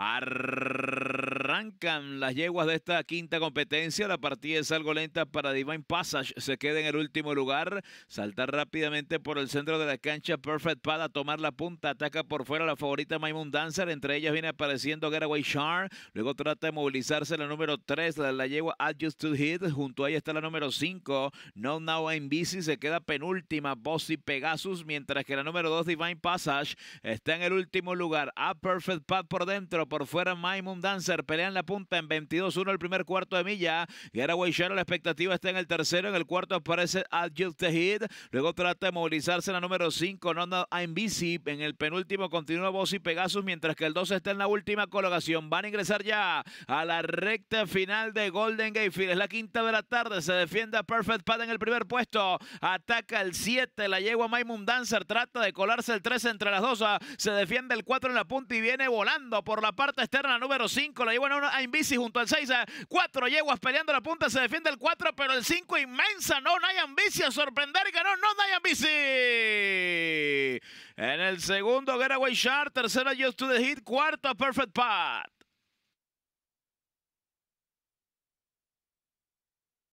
Arr las yeguas de esta quinta competencia. La partida es algo lenta para Divine Passage. Se queda en el último lugar. Saltar rápidamente por el centro de la cancha. Perfect Pad a tomar la punta. Ataca por fuera la favorita Maimon Dancer. Entre ellas viene apareciendo Getaway Shar Luego trata de movilizarse la número 3, la, yegua Adjust to Hit. Junto a ella está la número 5. No Now I'm Busy. Se queda penúltima. Bossy Pegasus. Mientras que la número 2, Divine Passage, está en el último lugar. A Perfect Pad por dentro. Por fuera Maimon Dancer. Pelean apunta en 22-1 el primer cuarto de milla. y ahora Sharo, la expectativa está en el tercero. En el cuarto aparece Adjust Tehid. Luego trata de movilizarse en la número 5, no, a En el penúltimo continúa Bossi Pegasus, mientras que el 12 está en la última colocación. Van a ingresar ya a la recta final de Golden Gate Es la quinta de la tarde. Se defiende a Perfect Pad en el primer puesto. Ataca el 7. La yegua Maimun Dancer. Trata de colarse el 3 entre las dos. Se defiende el 4 en la punta y viene volando por la parte externa número 5. La yegua a Invisi junto al 6. A cuatro yeguas peleando la punta, se defiende el 4, pero el 5 inmensa. No, Nayan Bici a sorprender y ganó. No, Nayan Bici. En el segundo, Getaway Shark. Tercera, Just to the Hit. Cuarta, Perfect Path.